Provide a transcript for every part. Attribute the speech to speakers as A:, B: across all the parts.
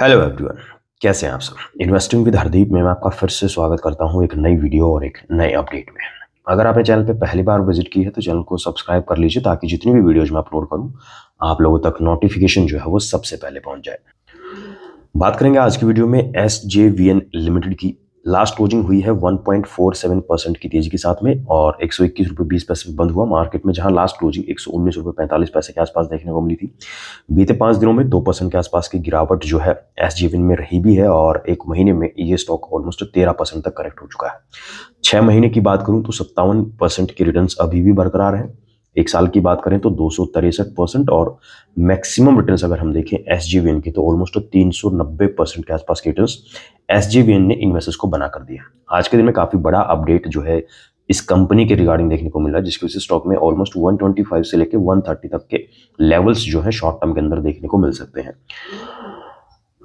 A: Hello everyone कैसे हैं आप सब इन्वेस्टिंग विद हरदीप में मैं आपका फिर से स्वागत करता हूं एक नई वीडियो और एक नए अपडेट में अगर आपने चैनल पर पहली बार विजिट की है तो चैनल को सब्सक्राइब कर लीजिए ताकि जितनी भी वीडियोज मैं अपलोड करूं आप लोगों तक नोटिफिकेशन जो है वो सबसे पहले पहुँच जाए बात करेंगे आज की वीडियो में एस लिमिटेड की लास्ट क्लोजिंग हुई है 1.47 परसेंट की तेजी के साथ में और एक सौ इक्कीस रुपये बीस पैसे बंद हुआ मार्केट में जहां लास्ट क्लोजिंग एक सौ उन्नीस रुपये पैंतालीस पैसे के आसपास देखने को मिली थी बीते पाँच दिनों में दो परसेंट के आसपास की गिरावट जो है एस में रही भी है और एक महीने में ये स्टॉक ऑलमोस्ट तेरह परसेंट तक करेक्ट हो चुका है छः महीने की बात करूँ तो सत्तावन परसेंट के रिटर्न अभी भी बरकरार हैं एक साल की बात करें तो दो परसेंट और मैक्सिमम रिटर्न्स अगर हम देखें एस के तो ऑलमोस्ट तो 390 परसेंट के आसपास के रिटर्न एस ने इन्वेस्टर्स को बना कर दिया आज के दिन में काफ़ी बड़ा अपडेट जो है इस कंपनी के रिगार्डिंग देखने को मिला जिसकी वजह से स्टॉक में ऑलमोस्ट 125 से लेकर 130 तक के लेवल्स जो है शॉर्ट टर्म के अंदर देखने को मिल सकते हैं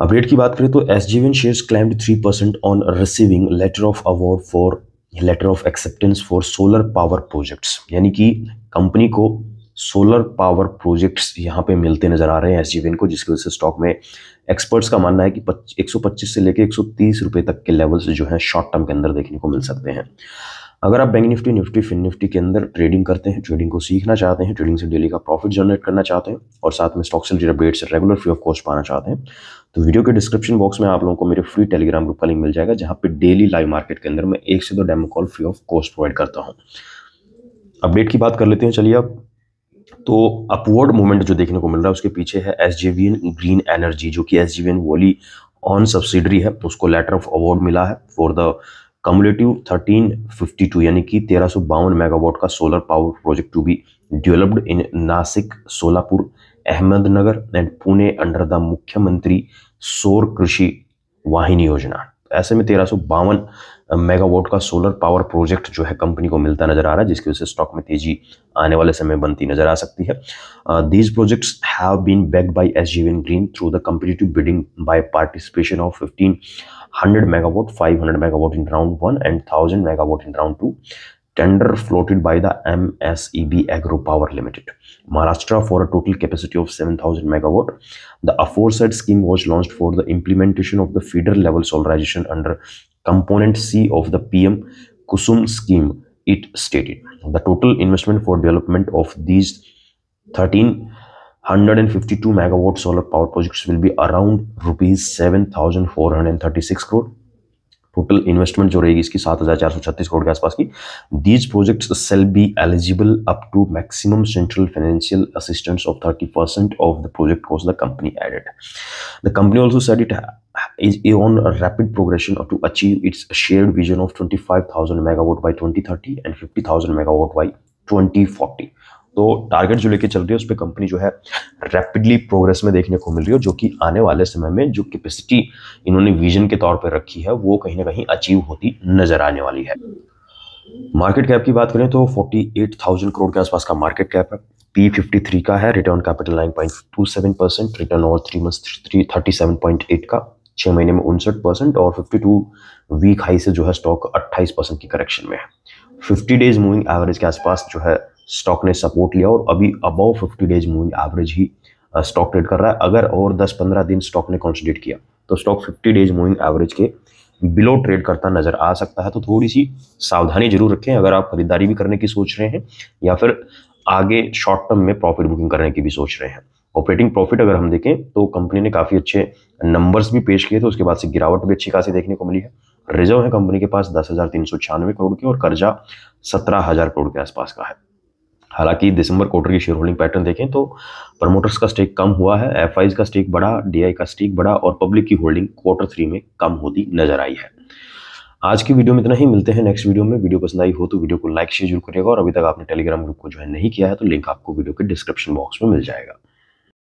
A: अपडेट की बात करें तो S share climbed percent on receiving letter of award for letter of acceptance for solar power projects यानी कि कंपनी को सोलर पावर प्रोजेक्ट्स यहाँ पे मिलते नज़र आ रहे हैं एस को जिसकी वजह से स्टॉक में एक्सपर्ट्स का मानना है कि 125 से लेकर 130 रुपए तक के लेवल्स जो है शॉर्ट टर्म के अंदर देखने को मिल सकते हैं अगर आप bank Nifty Nifty Fin Nifty के अंदर ट्रेडिंग करते हैं ट्रेडिंग को सीखना चाहते हैं ट्रेडिंग से डेली का प्रॉफिट जनरेट करना चाहते हैं और साथ में स्टॉक से related regular free of cost पाना चाहते हैं तो वीडियो के डिस्क्रिप्शन बॉक्स में आप लोगों को मेरे फ्री टेलीग्राम ग्रुप का लिंक मिल जाएगा जहां पे डेली लाइव मार्केट के अंदर मैं एक से दो demo call free of cost provide करता हूँ अपडेट की बात कर लेते हैं चलिए अब तो अपवर्ड मूवमेंट जो देखने को मिल रहा है उसके पीछे है एस ग्रीन एनर्जी जो कि एस वोली ऑन सब्सिडरी है तो उसको लेटर ऑफ अवार्ड मिला है फॉर द कम्युलेटिव थर्टीन यानी कि तेरह मेगावाट का solar power project to be developed in Nasik, Solapur, Ahmednagar and Pune under the Mukhyamantri Solar Krishi Wahini Yojana. ऐसे में तेरह सौ मेगावाट का सोलर पावर प्रोजेक्ट जो है कंपनी को मिलता नजर आ रहा है जिसकी वजह से स्टॉक में तेजी आने वाले समय बनती नजर आ सकती है these projects have been backed by SGVN green through the competitive bidding by participation of 1500 megawatt 500 megawatt in round one and thousand megawatt in round two tender floated by the MSEB Agro Power Limited, Maharashtra for a total capacity of 7000 megawatt. The aforesaid scheme was launched for the implementation of the feeder level solarization under component C of the PM Kusum scheme, it stated. The total investment for development of these 13 152 megawatt solar power projects will be around rupees 7436 crore total investment जो रहेगी इसकी सात हज़ार चार सौ छत्तीस करोड़ के आसपास की these projects shall be eligible up to maximum central financial assistance of thirty percent of the project cause the company added the company also set it is a on rapid progression to achieve its rapid vision of twenty five thousand vision by twenty thirty and fifty thousand 50,000 by twenty forty तो target जो लेके चल रही है उस पर company जो है रैपिडली प्रोग्रेस में देखने को मिल रही है जो कि आने वाले समय में जो कैपेसिटी इन्होंने विजन के तौर पर रखी है वो कहीं ना कहीं अचीव होती नजर आने वाली है मार्केट कैप की बात करें तो 48,000 करोड़ के आसपास का मार्केट कैप है पी फिफ्टी थ्री का है return capital nine point two seven percent return over three month three thirty seven point eight का छः महीने में उनसठ परसेंट और फिफ्टी टू वीक हाई से जो है स्टॉक अट्ठाईस परसेंट की करेक्शन में है फिफ्टी डेज मूविंग एवरेज के आसपास जो है स्टॉक ने सपोर्ट लिया और अभी अबव 50 डेज मूविंग एवरेज ही स्टॉक uh, ट्रेड कर रहा है अगर और 10-15 दिन स्टॉक ने कॉन्सेंट्रेट किया तो स्टॉक 50 डेज मूविंग एवरेज के बिलो ट्रेड करता नज़र आ सकता है तो थोड़ी सी सावधानी जरूर रखें अगर आप खरीदारी भी करने की सोच रहे हैं या फिर आगे शॉर्ट टर्म में प्रॉफिट बुकिंग करने की भी सोच रहे हैं ऑपरेटिंग प्रॉफिट अगर हम देखें तो कंपनी ने काफ़ी अच्छे नंबर्स भी पेश किए थे उसके बाद से गिरावट भी अच्छी खासी देखने को मिली है रिजर्व है कंपनी के पास दस हज़ार तीन सौ छियानवे करोड़ की और कर्जा सत्रह हज़ार करोड़ के आसपास का है हालांकि दिसंबर क्वार्टर की शेयर होल्डिंग पैटर्न देखें तो प्रमोटर्स का स्टेक कम हुआ है एफ का स्टेक बढ़ा डी का स्टेक बढ़ा और पब्लिक की होल्डिंग क्वार्टर थ्री में कम होती नजर आई है आज की वीडियो में इतना ही मिलते हैं नेक्स्ट वीडियो में वीडियो पसंद आई हो तो वीडियो को लाइक शेयर जरूर करिएगा और अभी तक आपने टेलीग्राम ग्रुप को ज्वाइन नहीं किया है तो लिंक आपको वीडियो के डिस्क्रिप्शन बॉक्स में मिल जाएगा